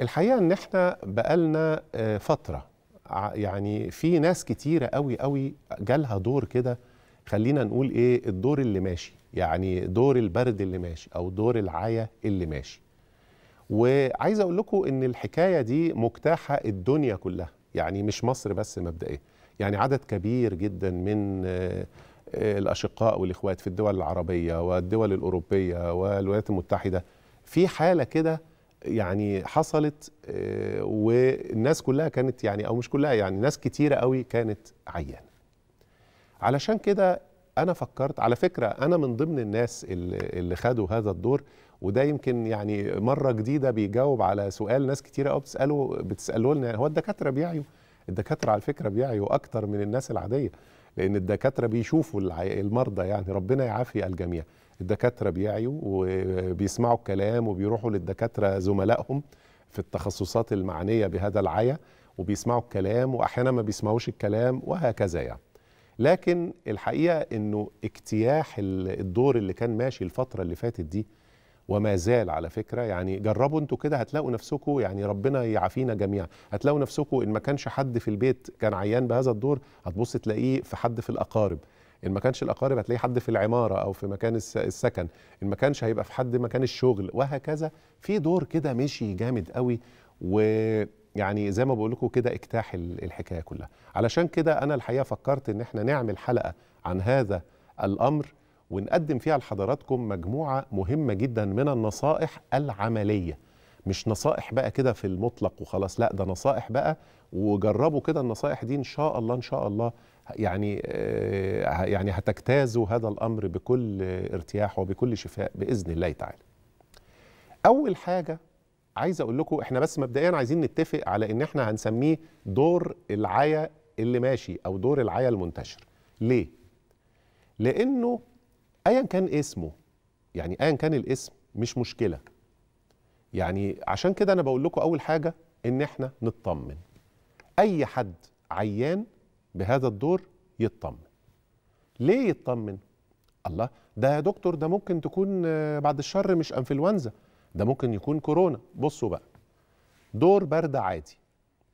الحقيقه ان احنا بقالنا آه، فتره يعني في ناس كتيره قوي قوي جالها دور كده خلينا نقول ايه الدور اللي ماشي يعني دور البرد اللي ماشي او دور العيا اللي ماشي وعايز اقول لكم ان الحكايه دي مجتاحه الدنيا كلها يعني مش مصر بس مبدئيا يعني عدد كبير جدا من آه، آه، الاشقاء والاخوات في الدول العربيه والدول الاوروبيه والولايات المتحده في حاله كده يعني حصلت آه، والناس كلها كانت يعني او مش كلها يعني ناس كتيره قوي كانت عيانه علشان كده انا فكرت على فكره انا من ضمن الناس اللي خدوا هذا الدور وده يمكن يعني مره جديده بيجاوب على سؤال ناس كتيره قوي بتساله بتساله لنا هو الدكاتره بيعيوا الدكاتره على فكره بيعيوا اكتر من الناس العاديه لان الدكاتره بيشوفوا المرضى يعني ربنا يعافي الجميع الدكاتره بيعيوا وبيسمعوا الكلام وبيروحوا للدكاتره زملائهم في التخصصات المعنيه بهذا العيا وبيسمعوا الكلام واحيانا ما بيسمعوش الكلام وهكذا يعني لكن الحقيقه انه اجتياح الدور اللي كان ماشي الفتره اللي فاتت دي وما زال على فكره يعني جربوا انتوا كده هتلاقوا نفسكم يعني ربنا يعافينا جميعا هتلاقوا نفسكم ان ما كانش حد في البيت كان عيان بهذا الدور هتبص تلاقيه في حد في الاقارب ان ما كانش الاقارب هتلاقيه حد في العماره او في مكان السكن ان ما كانش هيبقى في حد مكان الشغل وهكذا في دور كده مشي جامد قوي ويعني زي ما بقول لكم كده اجتاح الحكايه كلها علشان كده انا الحقيقه فكرت ان احنا نعمل حلقه عن هذا الامر ونقدم فيها لحضراتكم مجموعة مهمة جدا من النصائح العملية مش نصائح بقى كده في المطلق وخلاص لا ده نصائح بقى وجربوا كده النصائح دي ان شاء الله ان شاء الله يعني آه، يعني هتجتازوا هذا الامر بكل ارتياح وبكل شفاء باذن الله تعالى. اول حاجه عايز اقول لكم احنا بس مبدئيا عايزين نتفق على ان احنا هنسميه دور العيا اللي ماشي او دور العيا المنتشر. ليه؟ لانه ايا كان اسمه يعني ايا كان الاسم مش مشكله يعني عشان كده انا بقول لكم اول حاجه ان احنا نطمن اي حد عيان بهذا الدور يطمن ليه يطمن الله ده يا دكتور ده ممكن تكون آه، بعد الشر مش انفلونزا ده ممكن يكون كورونا بصوا بقى دور برد عادي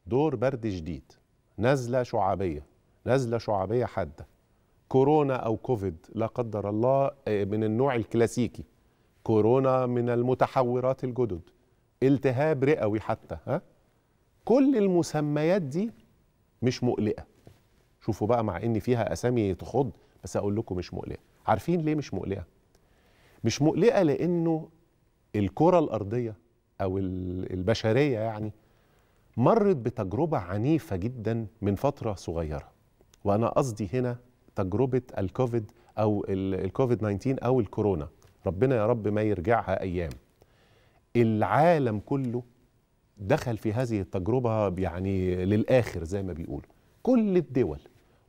دور برد شديد نزله شعابيه نزله شعابيه حاده كورونا او كوفيد لا قدر الله آه، من النوع الكلاسيكي كورونا من المتحورات الجدد التهاب رئوي حتى ها كل المسميات دي مش مقلقه شوفوا بقى مع ان فيها اسامي تخض بس اقول لكم مش مقلقه عارفين ليه مش مقلقه مش مقلقه لانه الكره الارضيه او البشريه يعني مرت بتجربه عنيفه جدا من فتره صغيره وانا قصدي هنا تجربه الكوفيد او الكوفيد 19 او الكورونا ربنا يا رب ما يرجعها ايام العالم كله دخل في هذه التجربه يعني للاخر زي ما بيقولوا كل الدول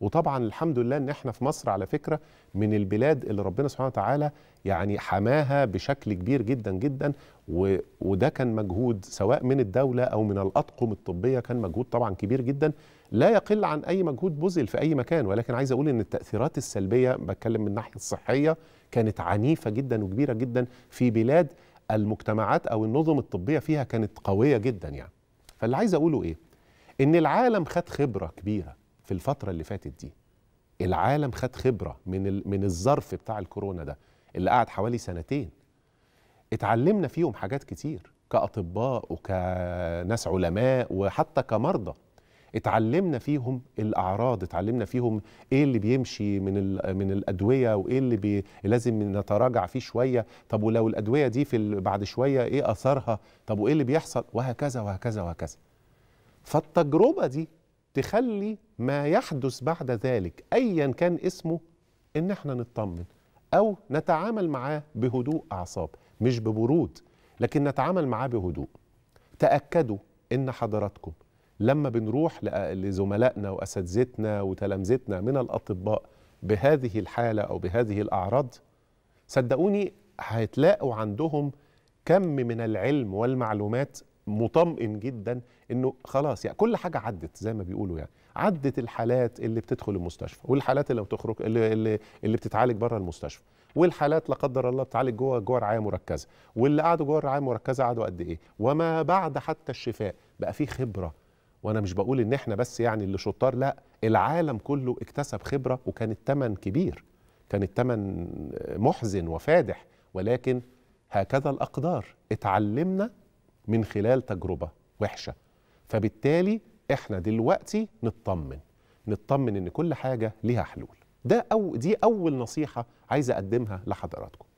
وطبعا الحمد لله ان احنا في مصر على فكره من البلاد اللي ربنا سبحانه وتعالى يعني حماها بشكل كبير جدا جدا و... وده كان مجهود سواء من الدوله او من الاطقم الطبيه كان مجهود طبعا كبير جدا لا يقل عن اي مجهود بذل في اي مكان ولكن عايز اقول ان التاثيرات السلبيه بتكلم من الناحيه الصحيه كانت عنيفه جدا وكبيره جدا في بلاد المجتمعات او النظم الطبيه فيها كانت قويه جدا يعني فاللي عايز اقوله ايه ان العالم خد خبره كبيره في الفترة اللي فاتت دي العالم خد خبرة من من الظرف بتاع الكورونا ده اللي قعد حوالي سنتين اتعلمنا فيهم حاجات كتير كأطباء وكناس علماء وحتى كمرضى اتعلمنا فيهم الاعراض اتعلمنا فيهم ايه اللي بيمشي من من الادويه وايه اللي بي لازم نتراجع فيه شويه طب ولو الادويه دي في بعد شويه ايه اثرها طب وايه اللي بيحصل وهكذا وهكذا وهكذا فالتجربه دي تخلي ما يحدث بعد ذلك ايا كان اسمه ان احنا نطمن او نتعامل معاه بهدوء اعصاب مش ببرود لكن نتعامل معاه بهدوء تاكدوا ان حضراتكم لما بنروح لزملائنا واساتذتنا وتلامذتنا من الاطباء بهذه الحاله او بهذه الاعراض صدقوني هتلاقوا عندهم كم من العلم والمعلومات مطمئن جدا انه خلاص يعني كل حاجه عدت زي ما بيقولوا يعني عدت الحالات اللي بتدخل المستشفى والحالات اللي بتخرج اللي, اللي, اللي بتتعالج بره المستشفى والحالات لا قدر الله بتتعالج جوه جوه رعايه مركزه واللي قعدوا جوه الرعايه المركزه قعدوا قد ايه وما بعد حتى الشفاء بقى في خبره وانا مش بقول ان احنا بس يعني اللي شطار لا العالم كله اكتسب خبره وكان الثمن كبير كان الثمن محزن وفادح ولكن هكذا الاقدار اتعلمنا من خلال تجربه وحشه فبالتالي احنا دلوقتي نطمن نطمن ان كل حاجه ليها حلول ده أو دي اول نصيحه عايز اقدمها لحضراتكم